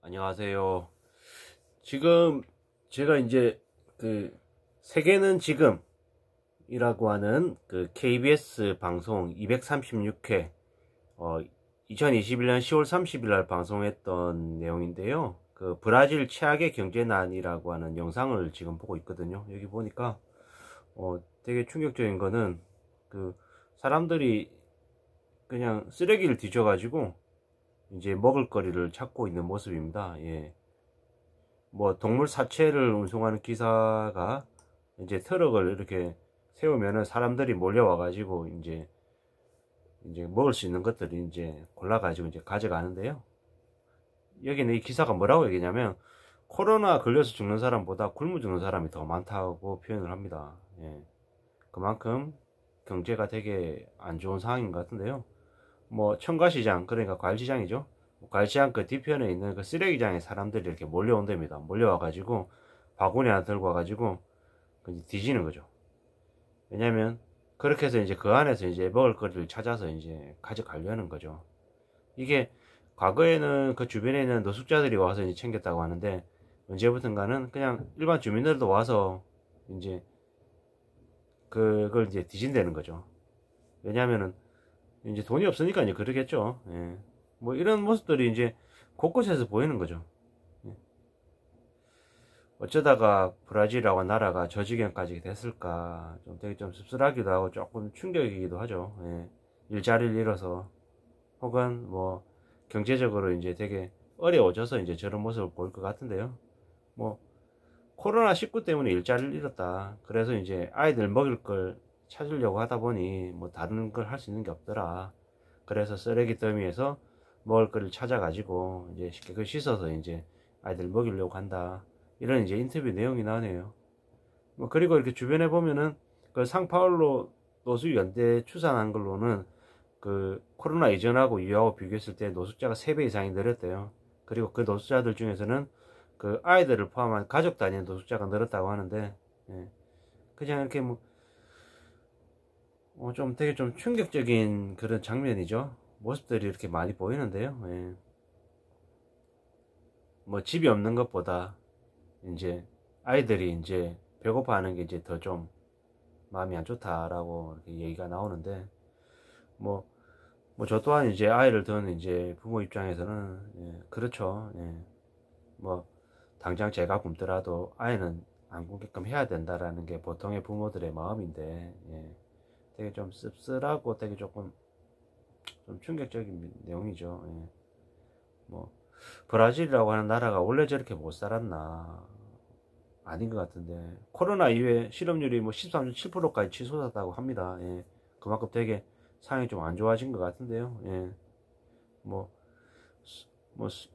안녕하세요. 지금 제가 이제 그 세계는 지금이라고 하는 그 KBS 방송 236회 어 2021년 10월 30일 날 방송했던 내용인데요. 그 브라질 최악의 경제난이라고 하는 영상을 지금 보고 있거든요. 여기 보니까 어 되게 충격적인 거는 그 사람들이 그냥 쓰레기를 뒤져가지고 이제 먹을거리를 찾고 있는 모습입니다. 예. 뭐 동물 사체를 운송하는 기사가 이제 트럭을 이렇게 세우면은 사람들이 몰려와 가지고 이제 이제 먹을 수 있는 것들을 이제 골라 가지고 이제 가져가는데요. 여기는 이 기사가 뭐라고 얘기냐면 코로나 걸려서 죽는 사람보다 굶어 죽는 사람이 더 많다고 표현을 합니다. 예. 그만큼 경제가 되게 안 좋은 상황인 것 같은데요. 뭐 청가시장 그러니까 과일시장이죠 과일시장 그 뒤편에 있는 그 쓰레기장에 사람들이 이렇게 몰려온답니다 몰려와 가지고 바구니 하나 들고 와 가지고 그 뒤지는 거죠 왜냐면 그렇게 해서 이제 그 안에서 이제 먹을 거리를 찾아서 이제 가져가려는 거죠 이게 과거에는 그 주변에 있는 노숙자들이 와서 이제 챙겼다고 하는데 언제부턴가는 그냥 일반 주민들도 와서 이제 그걸 이제 뒤진다는 거죠 왜냐면은 이제 돈이 없으니까 이제 그러겠죠. 예. 뭐 이런 모습들이 이제 곳곳에서 보이는 거죠. 예. 어쩌다가 브라질이라고 나라가 저 지경까지 됐을까 좀 되게 좀 씁쓸하기도 하고 조금 충격이기도 하죠. 예. 일자리를 잃어서 혹은 뭐 경제적으로 이제 되게 어려워져서 이제 저런 모습을 보일 것 같은데요. 뭐 코로나 19 때문에 일자리를 잃었다. 그래서 이제 아이들 먹일 걸 찾으려고 하다 보니 뭐 다른 걸 할 수 있는 게 없더라. 그래서 쓰레기 더미에서 먹을 거를 찾아가지고 이제 쉽게 그 씻어서 이제 아이들 먹이려고 한다. 이런 이제 인터뷰 내용이 나네요. 뭐 그리고 이렇게 주변에 보면은 그 상파울로 노숙 연대 추산한 걸로는 그 코로나 이전하고 이후하고 비교했을 때 노숙자가 3배 이상이 늘었대요. 그리고 그 노숙자들 중에서는 그 아이들을 포함한 가족 단위의 노숙자가 늘었다고 하는데 예. 그냥 이렇게 뭐 어, 좀 되게 좀 충격적인 그런 장면이죠. 모습들이 이렇게 많이 보이는데요. 예. 뭐 집이 없는 것보다 이제 아이들이 이제 배고파하는 게 이제 더 좀 마음이 안 좋다라고 얘기가 나오는데 뭐. 뭐 저 또한 이제 아이를 둔 이제 부모 입장에서는 예, 그렇죠. 예. 뭐 당장 제가 굶더라도 아이는 안 굶게끔 해야 된다라는 게 보통의 부모들의 마음인데 예. 되게 좀 씁쓸하고 되게 조금 좀 충격적인 내용이죠. 예. 뭐 브라질이라고 하는 나라가 원래 저렇게 못 살았나 아닌 것 같은데 코로나 이후에 실업률이 뭐 13.7%까지 치솟았다고 합니다. 예. 그만큼 되게 상황이 좀 안 좋아진 것 같은데요. 예. 뭐, 뭐 수,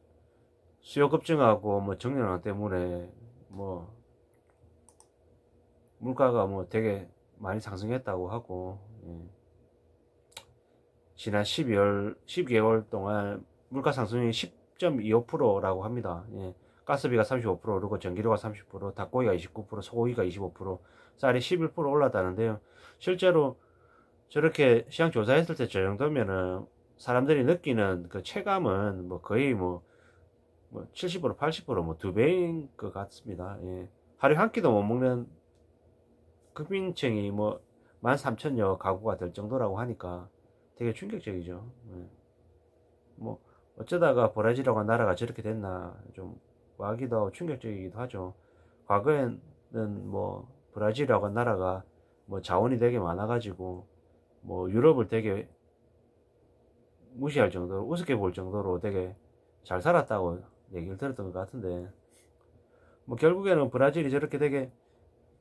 수요 급증하고 뭐 정년화 때문에 뭐 물가가 뭐 되게 많이 상승했다고 하고 예. 지난 12월 10개월 동안 물가 상승이 10.25%라고 합니다. 예. 가스비가 35% 오르고 전기료가 30%, 닭고기가 29%, 소고기가 25%, 쌀이 11% 올랐다는데요. 실제로 저렇게 시장 조사했을 때 저 정도면은 사람들이 느끼는 그 체감은 뭐 거의 뭐, 뭐 70%, 80%뭐 두 배인 것 같습니다. 예. 하루에 한 끼도 못 먹는 국민층이 뭐 13,000여 가구가 될 정도라고 하니까 되게 충격적이죠. 네. 뭐 어쩌다가 브라질이라고 나라가 저렇게 됐나 좀 와기도 하고 충격적이기도 하죠. 과거에는 뭐 브라질이라고 나라가 뭐 자원이 되게 많아가지고 뭐 유럽을 되게 무시할 정도로 우습게 볼 정도로 되게 잘 살았다고 얘기를 들었던 것 같은데 뭐 결국에는 브라질이 저렇게 되게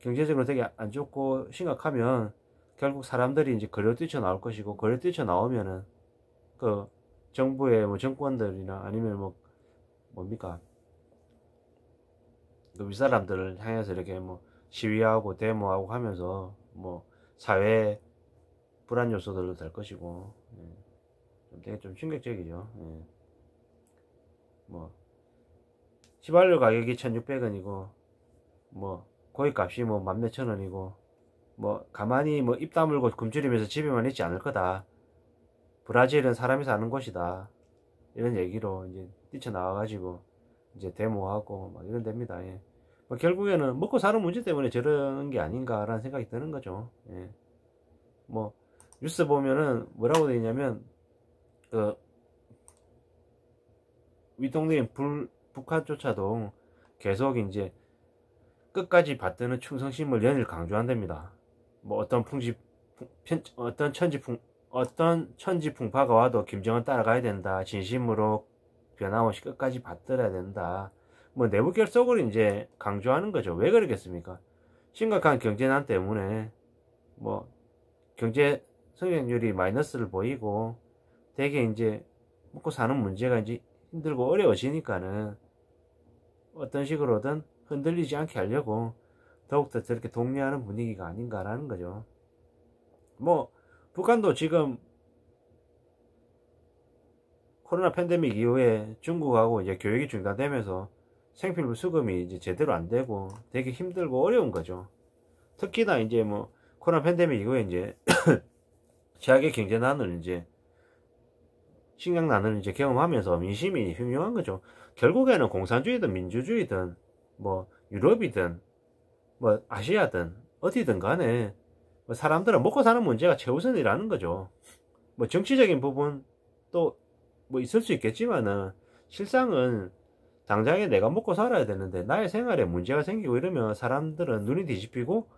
경제적으로 되게 안 좋고 심각하면 결국 사람들이 이제 거려 뛰쳐나올 것이고 거려 뛰쳐나오면은 그 정부의 뭐 정권들이나 아니면 뭐 뭡니까 그 윗사람들을 향해서 이렇게 뭐 시위하고 데모하고 하면서 뭐 사회 불안 요소들도 될 것이고 예. 되게 좀 충격적이죠 예. 뭐 휘발유 가격이 1600원이고 뭐 거의 값이 뭐 만몇천 원이고 뭐 가만히 뭐입 다물고 굶주리면서 집에만 있지 않을 거다. 브라질은 사람이 사는 곳이다. 이런 얘기로 이제 뛰쳐나와가지고 이제 데모하고 막 이런 됩니다. 예. 뭐 결국에는 먹고 사는 문제 때문에 저런 게 아닌가라는 생각이 드는 거죠. 예. 뭐 뉴스 보면은 뭐라고 되 있냐면 그 위동님 북한조차도 계속 이제 끝까지 받드는 충성심을 연일 강조한답니다. 뭐 어떤 풍지 편, 어떤 천지풍 어떤 천지풍파가 와도 김정은 따라가야 된다. 진심으로 변함없이 끝까지 받들어야 된다. 뭐 내부 결속을 이제 강조하는 거죠. 왜 그러겠습니까? 심각한 경제난 때문에 뭐 경제 성장률이 마이너스를 보이고 되게 이제 먹고 사는 문제가 이제 힘들고 어려워지니까는 어떤 식으로든 흔들리지 않게 하려고 더욱더 저렇게 독려하는 분위기가 아닌가라는 거죠. 뭐 북한도 지금 코로나 팬데믹 이후에 중국하고 이제 교역이 중단되면서 생필품 수급이 이제 제대로 안 되고 되게 힘들고 어려운 거죠. 특히나 이제 뭐 코로나 팬데믹 이후에 이제 최악의 경제난을 이제 식량난을 이제 경험하면서 민심이 흉흉한 거죠. 결국에는 공산주의든 민주주의든 뭐 유럽이든 뭐 아시아든 어디든 간에 뭐 사람들은 먹고 사는 문제가 최우선이라는 거죠. 뭐 정치적인 부분 또 뭐 있을 수 있겠지만은 실상은 당장에 내가 먹고 살아야 되는데 나의 생활에 문제가 생기고 이러면 사람들은 눈이 뒤집히고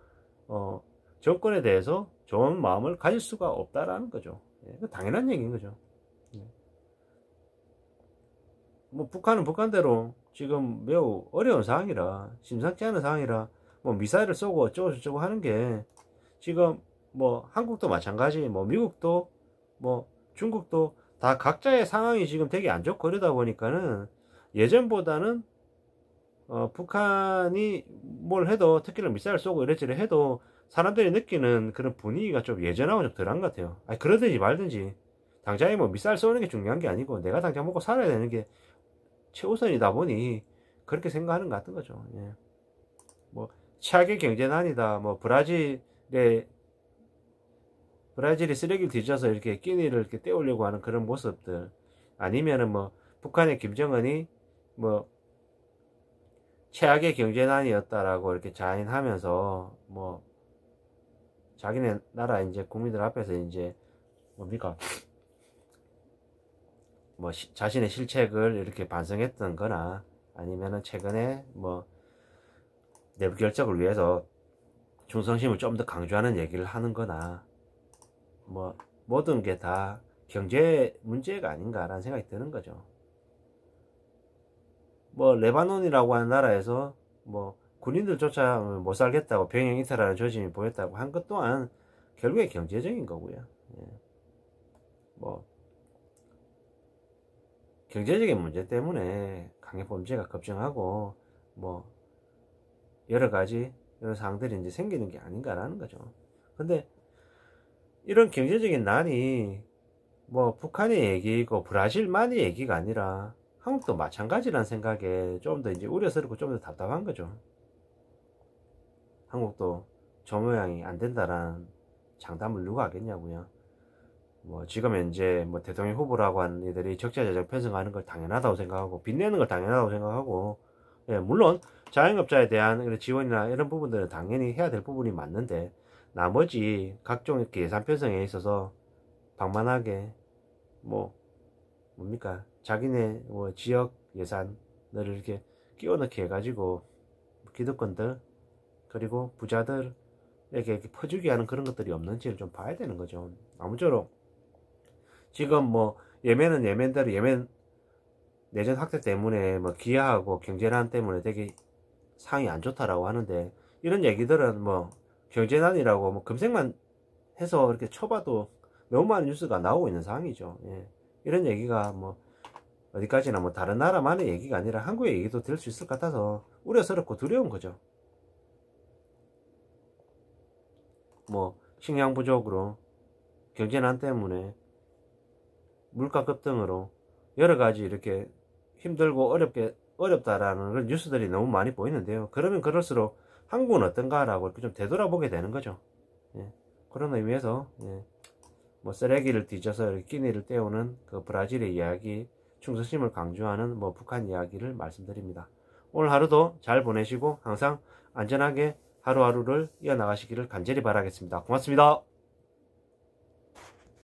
어 정권에 대해서 좋은 마음을 가질 수가 없다라는 거죠. 예, 그 당연한 얘기인 거죠. 뭐 북한은 북한대로 지금 매우 어려운 상황이라 심상치 않은 상황이라 뭐 미사일을 쏘고 어쩌고 저쩌고 하는 게 지금 뭐 한국도 마찬가지 뭐 미국도 뭐 중국도 다 각자의 상황이 지금 되게 안 좋고 그러다 보니까는 예전보다는 어 북한이 뭘 해도 특히나 미사일 쏘고 이래저래 해도 사람들이 느끼는 그런 분위기가 좀 예전하고 좀 덜한 것 같아요. 아니 그러든지 말든지 당장에 뭐 미사일 쏘는 게 중요한 게 아니고 내가 당장 먹고 살아야 되는 게 최우선이다 보니 그렇게 생각하는 것 같은 거죠. 예. 뭐 최악의 경제난이다. 뭐 브라질에 브라질이 쓰레기를 뒤져서 이렇게 끼니를 이렇게 떼우려고 하는 그런 모습들 아니면은 뭐 북한의 김정은이 뭐 최악의 경제난이었다라고 이렇게 자인하면서 뭐 자기네 나라 이제 국민들 앞에서 이제 뭡니까 뭐 시, 자신의 실책을 이렇게 반성했던 거나 아니면은 최근에 뭐 내부 결정을 위해서 충성심을 좀 더 강조하는 얘기를 하는 거나 뭐 모든 게 다 경제 문제가 아닌가라는 생각이 드는 거죠. 뭐 레바논이라고 하는 나라에서 뭐 군인들조차 못 살겠다고 병행 이탈하는 조짐이 보였다고 한 것 또한 결국에 경제적인 거고요. 예. 뭐 경제적인 문제 때문에 강력범죄가 급증하고 뭐 여러 가지 이런 사항들이 이제 생기는 게 아닌가라는 거죠. 근데 이런 경제적인 난이 뭐 북한의 얘기고 브라질만의 얘기가 아니라 한국도 마찬가지라는 생각에 좀 더 이제 우려스럽고 좀 더 답답한 거죠. 한국도 저 모양이 안 된다라는 장담을 누가 하겠냐고요. 뭐 지금 현재 뭐 대통령 후보라고 하는 이들이 적자재정 편성하는 걸 당연하다고 생각하고 빚내는 걸 당연하다고 생각하고 예, 물론 자영업자에 대한 그런 지원이나 이런 부분들은 당연히 해야 될 부분이 맞는데 나머지 각종 이렇게 예산 편성에 있어서 방만하게 뭐 뭡니까 자기네 뭐 지역 예산을 이렇게 끼워넣게 해가지고 기득권들 그리고 부자들 에게 이렇게 퍼주기 하는 그런 것들이 없는지를 좀 봐야 되는 거죠 아무쪼록 지금 뭐 예멘은 예멘대로 예멘 내전 확대 때문에 뭐 기아하고 경제난 때문에 되게 상황이 안 좋다라고 하는데 이런 얘기들은 뭐 경제난이라고 뭐 금색만 해서 이렇게 쳐봐도 너무 많은 뉴스가 나오고 있는 상황이죠. 예. 이런 얘기가 뭐 어디까지나 뭐 다른 나라만의 얘기가 아니라 한국의 얘기도 될 수 있을 것 같아서 우려스럽고 두려운 거죠. 뭐 식량 부족으로 경제난 때문에 물가 급등으로 여러 가지 이렇게 힘들고 어렵게 어렵다라는 그런 뉴스들이 너무 많이 보이는데요. 그러면 그럴수록 한국은 어떤가라고 이렇게 좀 되돌아보게 되는 거죠. 예. 그런 의미에서 예. 뭐 쓰레기를 뒤져서 끼니를 때우는 그 브라질의 이야기, 충성심을 강조하는 뭐 북한 이야기를 말씀드립니다. 오늘 하루도 잘 보내시고 항상 안전하게 하루하루를 이어나가시기를 간절히 바라겠습니다. 고맙습니다.